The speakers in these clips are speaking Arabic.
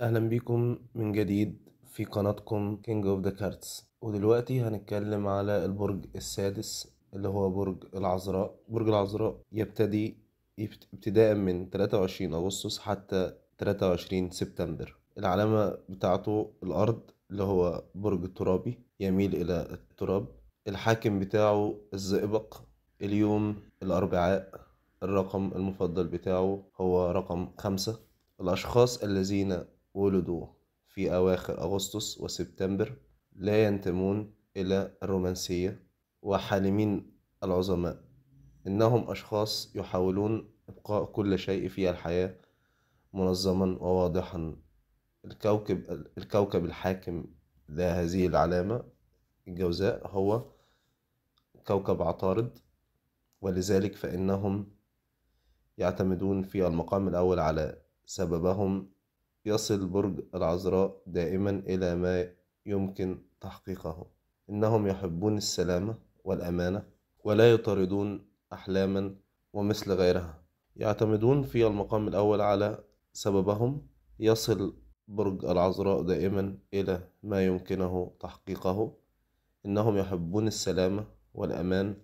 اهلا بيكم من جديد في قناتكم كينج اوف ذا كارتس ودلوقتي هنتكلم على البرج السادس اللي هو برج العذراء برج العذراء يبتدي ابتداء من 23 اغسطس حتى 23 سبتمبر العلامة بتاعته الارض اللي هو برج الترابي يميل الى التراب الحاكم بتاعه الزئبق اليوم الاربعاء الرقم المفضل بتاعه هو رقم خمسة الأشخاص الذين ولدوا في أواخر أغسطس وسبتمبر لا ينتمون إلى الرومانسية وحالمين العظماء إنهم أشخاص يحاولون إبقاء كل شيء في الحياة منظما وواضحا الكوكب, الكوكب الحاكم لهذه العلامة الجوزاء هو كوكب عطارد ولذلك فإنهم يعتمدون في المقام الأول على سببهم يصل برج العذراء دائما إلى ما يمكن تحقيقه إنهم يحبون السلامة والأمانة ولا يطاردون أحلاما ومثل غيرها يعتمدون في المقام الأول على سببهم يصل برج العذراء دائما إلى ما يمكنه تحقيقه إنهم يحبون السلامة والأمان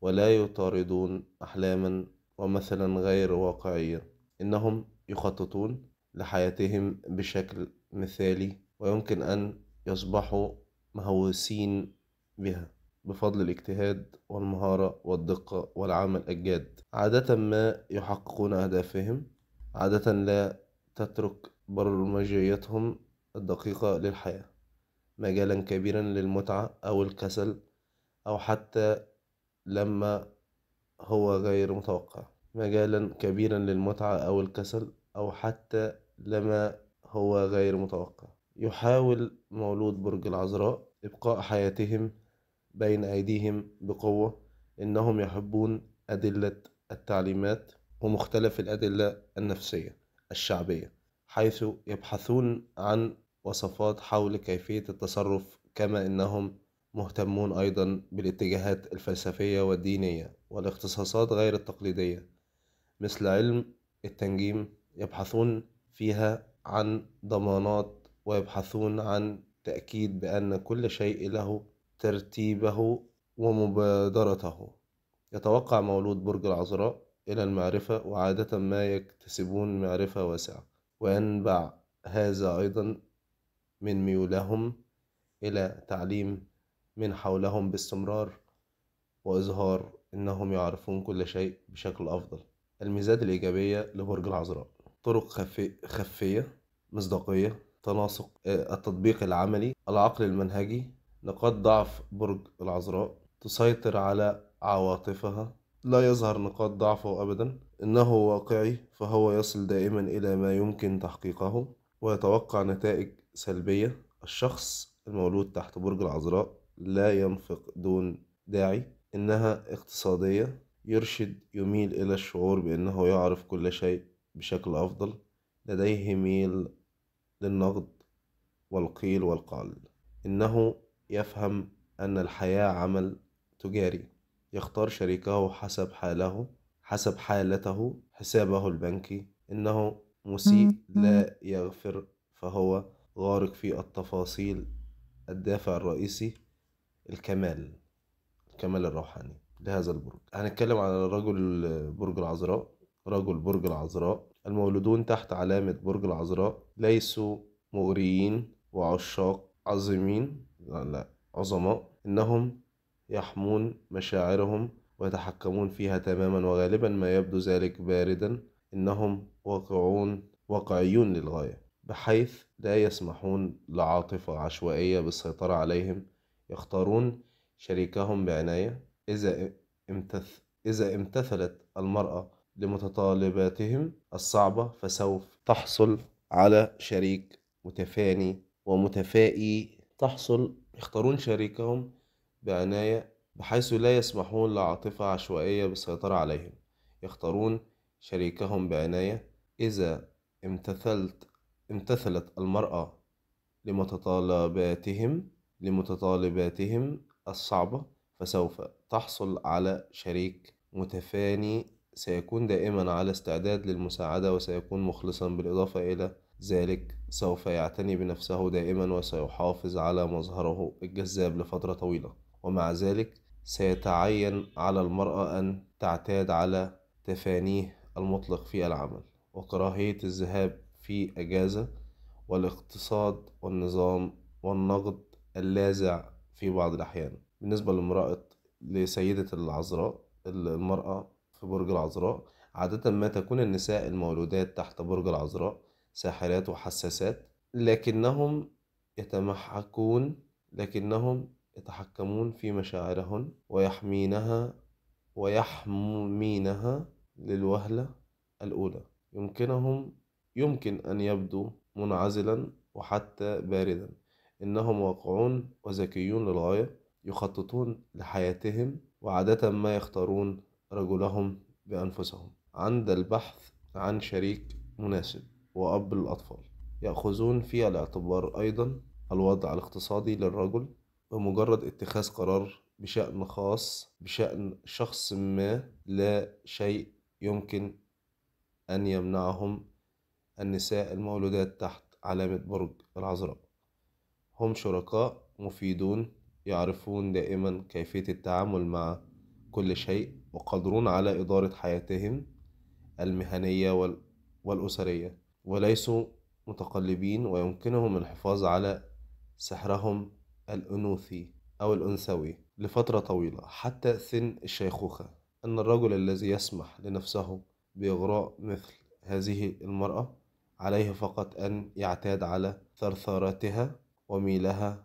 ولا يطاردون أحلاما ومثلا غير واقعيا إنهم يخططون لحياتهم بشكل مثالي ويمكن أن يصبحوا مهووسين بها بفضل الاجتهاد والمهارة والدقة والعمل الجاد عادة ما يحققون أهدافهم عادة لا تترك برمجيتهم الدقيقة للحياة مجالا كبيرا للمتعة أو الكسل أو حتى لما هو غير متوقع مجالا كبيرا للمتعة أو الكسل أو حتى لما هو غير متوقع يحاول مولود برج العذراء إبقاء حياتهم بين أيديهم بقوة إنهم يحبون أدلة التعليمات ومختلف الأدلة النفسية الشعبية حيث يبحثون عن وصفات حول كيفية التصرف كما إنهم مهتمون أيضا بالاتجاهات الفلسفية والدينية والاختصاصات غير التقليدية مثل علم التنجيم يبحثون فيها عن ضمانات ويبحثون عن تأكيد بأن كل شيء له ترتيبه ومبادرته يتوقع مولود برج العذراء إلى المعرفة وعادة ما يكتسبون معرفة واسعة وينبع هذا أيضا من ميولهم إلى تعليم من حولهم باستمرار وإظهار إنهم يعرفون كل شيء بشكل أفضل الميزات الإيجابية لبرج العذراء طرق خفية مصداقية تناسق آه، التطبيق العملي العقل المنهجي نقاط ضعف برج العذراء تسيطر على عواطفها لا يظهر نقاط ضعفه أبدا إنه واقعي فهو يصل دائما إلى ما يمكن تحقيقه ويتوقع نتائج سلبية الشخص المولود تحت برج العذراء لا ينفق دون داعي إنها اقتصادية يرشد يميل إلى الشعور بأنه يعرف كل شيء بشكل أفضل لديه ميل للنقد والقيل والقال إنه يفهم أن الحياة عمل تجاري يختار شريكه حسب حاله حسب حالته حسابه البنكي إنه مسيء لا يغفر فهو غارق في التفاصيل الدافع الرئيسي الكمال الكمال الروحاني لهذا البرج هنتكلم على رجل برج العذراء رجل برج العذراء المولودون تحت علامة برج العذراء ليسوا مؤريين وعشاق عظيمين لا, لا عظماء إنهم يحمون مشاعرهم ويتحكمون فيها تماما وغالبا ما يبدو ذلك باردا إنهم واقعون واقعيون للغاية بحيث لا يسمحون لعاطفة عشوائية بالسيطرة عليهم يختارون شريكهم بعناية إذا إمتث إذا امتثلت المرأة لمتطلباتهم الصعبة فسوف تحصل على شريك متفاني ومتفائي تحصل يختارون شريكهم بعناية بحيث لا يسمحون لعاطفة عشوائية بالسيطرة عليهم يختارون شريكهم بعناية إذا امتثلت امتثلت المرأة لمتطلباتهم لمتطلباتهم الصعبة فسوف تحصل على شريك متفاني سيكون دائما على استعداد للمساعدة وسيكون مخلصا بالإضافة إلى ذلك سوف يعتني بنفسه دائما وسيحافظ على مظهره الجذاب لفترة طويلة ومع ذلك سيتعين على المرأة أن تعتاد على تفانيه المطلق في العمل وكراهية الذهاب في أجازة والاقتصاد والنظام والنقد اللاذع في بعض الأحيان بالنسبة لامرأة لسيدة العذراء المرأة في برج العذراء عادة ما تكون النساء المولودات تحت برج العذراء ساحرات وحساسات لكنهم يتمحكون لكنهم يتحكمون في مشاعرهن ويحمينها ويحمينها للوهلة الأولى يمكنهم يمكن أن يبدو منعزلا وحتى باردا إنهم واقعون وذكيون للغاية يخططون لحياتهم وعادة ما يختارون رجلهم بأنفسهم عند البحث عن شريك مناسب وأب الأطفال يأخذون في الاعتبار أيضا الوضع الاقتصادي للرجل بمجرد اتخاذ قرار بشأن خاص بشأن شخص ما لا شيء يمكن أن يمنعهم النساء المولودات تحت علامة برج العذراء هم شركاء مفيدون يعرفون دائما كيفية التعامل مع كل شيء وقادرون على إدارة حياتهم المهنية والأسرية وليسوا متقلبين ويمكنهم الحفاظ على سحرهم الأنوثي أو الأنثوي لفترة طويلة حتى سن الشيخوخة أن الرجل الذي يسمح لنفسه بإغراء مثل هذه المرأة عليه فقط أن يعتاد على ثرثارتها وميلها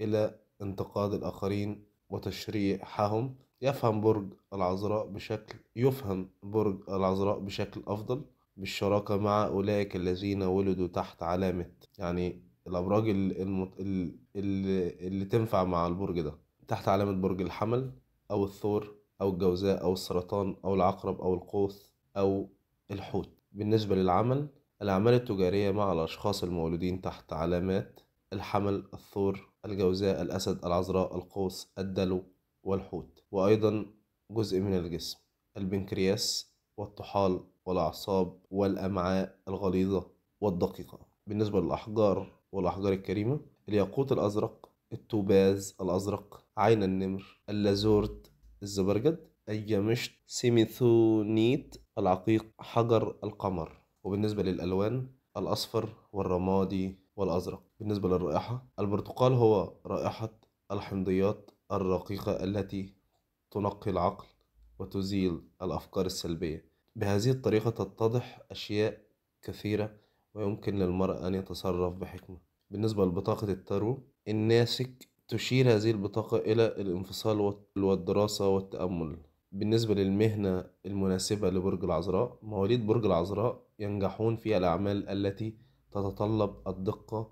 إلى انتقاد الآخرين وتشريحهم يفهم برج العذراء بشكل يفهم برج العذراء بشكل أفضل بالشراكة مع أولئك الذين ولدوا تحت علامة يعني الأبراج المت... اللي, اللي تنفع مع البرج ده تحت علامة برج الحمل أو الثور أو الجوزاء أو السرطان أو العقرب أو القوس أو الحوت بالنسبة للعمل الأعمال التجارية مع الأشخاص المولودين تحت علامات الحمل الثور الجوزاء الأسد العذراء القوس الدلو والحوت وأيضا جزء من الجسم البنكرياس والطحال والأعصاب والأمعاء الغليظة والدقيقة بالنسبة للأحجار والأحجار الكريمة الياقوت الأزرق التوباز الأزرق عين النمر اللازورت الزبرجد الجمشت سيميثونيت العقيق حجر القمر وبالنسبة للألوان الأصفر والرمادي والأزرق بالنسبة للرائحة البرتقال هو رائحة الحمضيات الرقيقة التي تنقي العقل وتزيل الأفكار السلبية بهذه الطريقة تتضح أشياء كثيرة ويمكن للمرء أن يتصرف بحكمة بالنسبة لبطاقة الترو الناسك تشير هذه البطاقة إلى الانفصال والدراسة والتأمل بالنسبة للمهنة المناسبة لبرج العذراء مواليد برج العذراء ينجحون في الأعمال التي تتطلب الدقة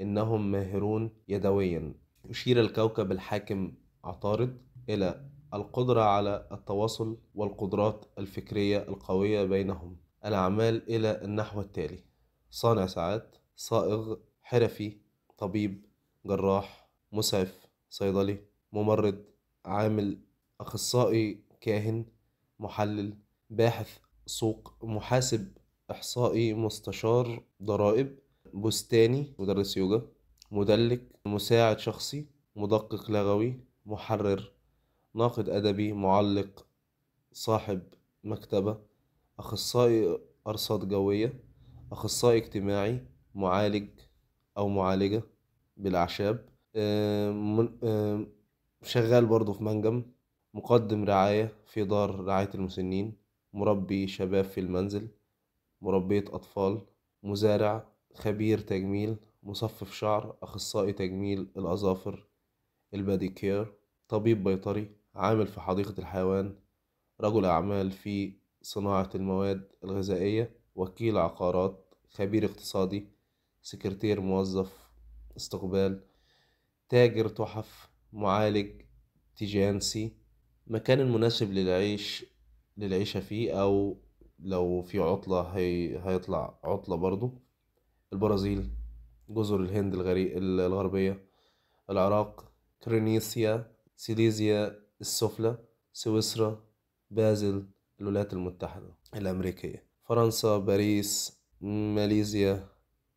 إنهم ماهرون يدويا يشير الكوكب الحاكم عطارد إلى القدرة على التواصل والقدرات الفكرية القوية بينهم الأعمال إلى النحو التالي صانع ساعات صائغ حرفي طبيب جراح مسعف صيدلي ممرض عامل أخصائي كاهن محلل باحث سوق محاسب إحصائي مستشار ضرائب بستاني مدرس يوجا مدلك مساعد شخصي مدقق لغوي محرر ناقد أدبي معلق صاحب مكتبة أخصائي أرصاد جوية أخصائي اجتماعي معالج أو معالجة بالأعشاب آه، آه، شغال برضه في منجم مقدم رعاية في دار رعاية المسنين مربي شباب في المنزل مربية أطفال مزارع خبير تجميل مصفف شعر أخصائي تجميل الأظافر الباديكير طبيب بيطري عامل في حديقة الحيوان رجل أعمال في صناعة المواد الغذائية وكيل عقارات خبير اقتصادي سكرتير موظف استقبال تاجر تحف معالج تيجانسي مكان المناسب للعيش للعيشة فيه أو لو في عطلة هي... هيطلع عطلة برضو البرازيل جزر الهند الغربية العراق كرينيسيا سيليزيا السفلى سويسرا بازل الولايات المتحدة الأمريكية فرنسا باريس ماليزيا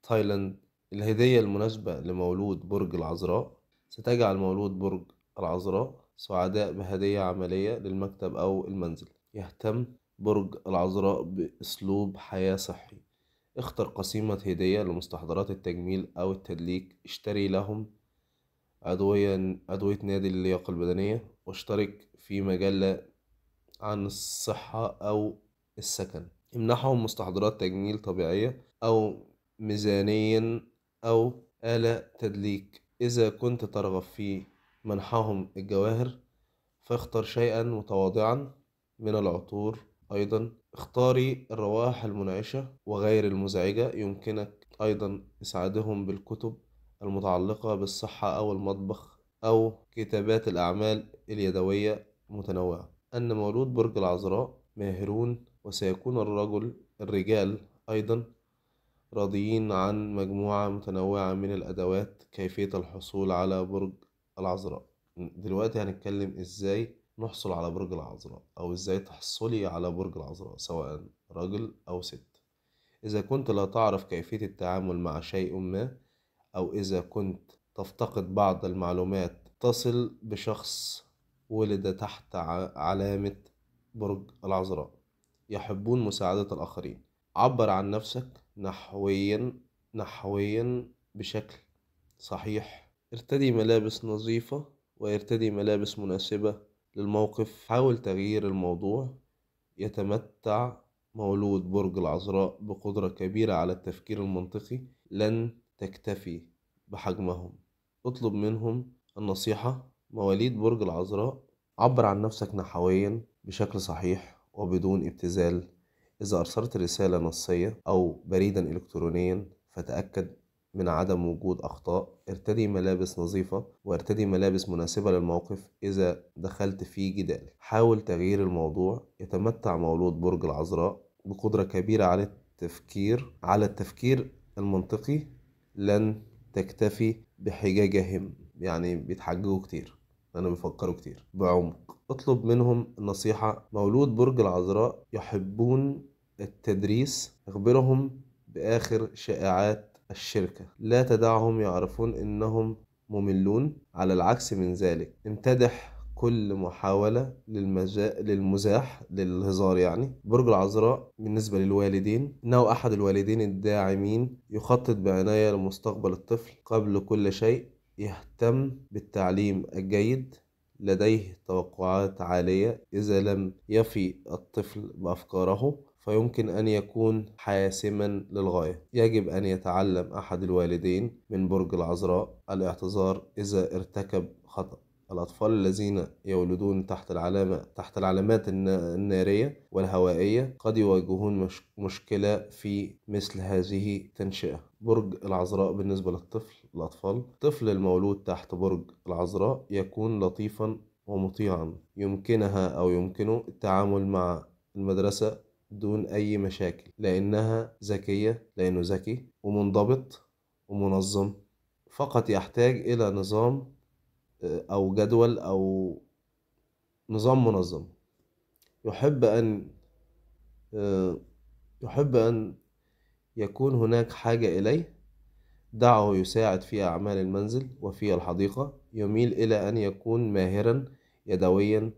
تايلاند الهدية المناسبة لمولود برج العذراء ستجعل مولود برج العذراء سعداء بهدية عملية للمكتب أو المنزل يهتم برج العذراء بأسلوب حياة صحي اختر قسيمة هدية لمستحضرات التجميل أو التدليك اشتري لهم أدوية أدوية نادي اللياقة البدنية واشترك في مجلة عن الصحة أو السكن امنحهم مستحضرات تجميل طبيعية أو ميزانيا أو آلة تدليك إذا كنت ترغب في منحهم الجواهر فاختر شيئا متواضعا من العطور أيضا اختاري الروائح المنعشة وغير المزعجة يمكنك أيضا إسعادهم بالكتب المتعلقة بالصحة أو المطبخ أو كتابات الأعمال اليدوية المتنوعة أن مولود برج العذراء ماهرون وسيكون الرجل الرجال أيضا راضيين عن مجموعة متنوعة من الأدوات كيفية الحصول على برج العذراء دلوقتي هنتكلم إزاي نحصل على برج العذراء أو إزاي تحصلي على برج العذراء سواء راجل أو ست إذا كنت لا تعرف كيفية التعامل مع شيء ما أو إذا كنت تفتقد بعض المعلومات تصل بشخص ولد تحت علامة برج العذراء يحبون مساعدة الآخرين عبر عن نفسك نحويا نحويا بشكل صحيح ارتدي ملابس نظيفة وارتدي ملابس مناسبة للموقف حاول تغيير الموضوع يتمتع مولود برج العذراء بقدرة كبيرة على التفكير المنطقي لن تكتفي بحجمهم اطلب منهم النصيحة مواليد برج العذراء عبر عن نفسك نحويا بشكل صحيح وبدون ابتذال إذا أرسلت رسالة نصية أو بريدا إلكترونيا فتأكد من عدم وجود أخطاء ارتدي ملابس نظيفة وارتدي ملابس مناسبة للموقف إذا دخلت في جدال حاول تغيير الموضوع يتمتع مولود برج العذراء بقدرة كبيرة على التفكير على التفكير المنطقي لن تكتفي بحجاجهم يعني بيتحججوا كتير لأنهم بيفكروا كتير بعمق اطلب منهم النصيحة مولود برج العذراء يحبون التدريس اخبرهم بآخر شائعات الشركة لا تدعهم يعرفون أنهم مملون على العكس من ذلك امتدح كل محاولة للمزاح, للمزاح للهزار يعني برج العذراء بالنسبة للوالدين إنه أحد الوالدين الداعمين يخطط بعناية لمستقبل الطفل قبل كل شيء يهتم بالتعليم الجيد لديه توقعات عالية إذا لم يفي الطفل بأفكاره فيمكن أن يكون حاسما للغاية يجب أن يتعلم أحد الوالدين من برج العذراء الاعتذار إذا ارتكب خطأ الأطفال الذين يولدون تحت العلامة تحت العلامات النارية والهوائية قد يواجهون مش مشكلة في مثل هذه التنشئة برج العذراء بالنسبة للطفل الأطفال الطفل المولود تحت برج العذراء يكون لطيفا ومطيعا يمكنها أو يمكنه التعامل مع المدرسة دون أي مشاكل لأنها ذكية لأنه ذكي ومنضبط ومنظم فقط يحتاج إلى نظام آه، أو جدول أو نظام منظم يحب أن آه، يحب أن يكون هناك حاجة إليه دعه يساعد في أعمال المنزل وفي الحديقة يميل إلى أن يكون ماهرا يدويا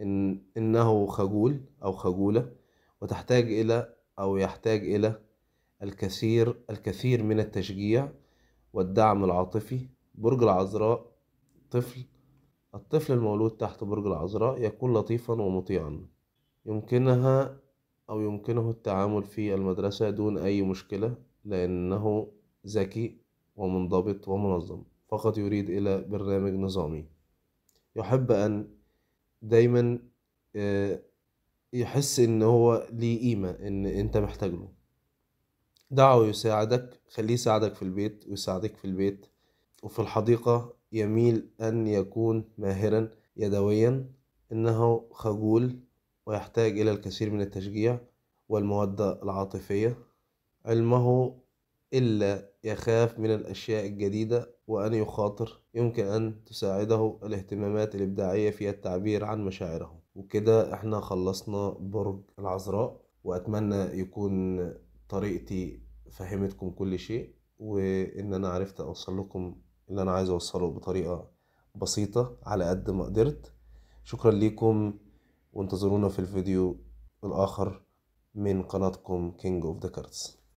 إن إنه خجول أو خجولة وتحتاج إلى أو يحتاج إلى الكثير الكثير من التشجيع والدعم العاطفي برج العذراء طفل الطفل المولود تحت برج العذراء يكون لطيفا ومطيعا يمكنها أو يمكنه التعامل في المدرسة دون أي مشكلة لأنه ذكي ومنضبط ومنظم فقط يريد إلى برنامج نظامي يحب أن دايما آه، يحس ان هو ليه قيمة ان انت محتاج له دعه يساعدك خليه يساعدك في البيت ويساعدك في البيت وفي الحديقة يميل أن يكون ماهرا يدويا إنه خجول ويحتاج إلى الكثير من التشجيع والمودة العاطفية علمه إلا يخاف من الأشياء الجديدة وأن يخاطر يمكن أن تساعده الاهتمامات الإبداعية في التعبير عن مشاعره وكده احنا خلصنا برج العذراء واتمنى يكون طريقتي فهمتكم كل شيء وان انا عرفت اوصل لكم اللي انا عايز اوصله بطريقه بسيطه على قد ما قدرت شكرا ليكم وانتظرونا في الفيديو الاخر من قناتكم كينج اوف ذا كاردز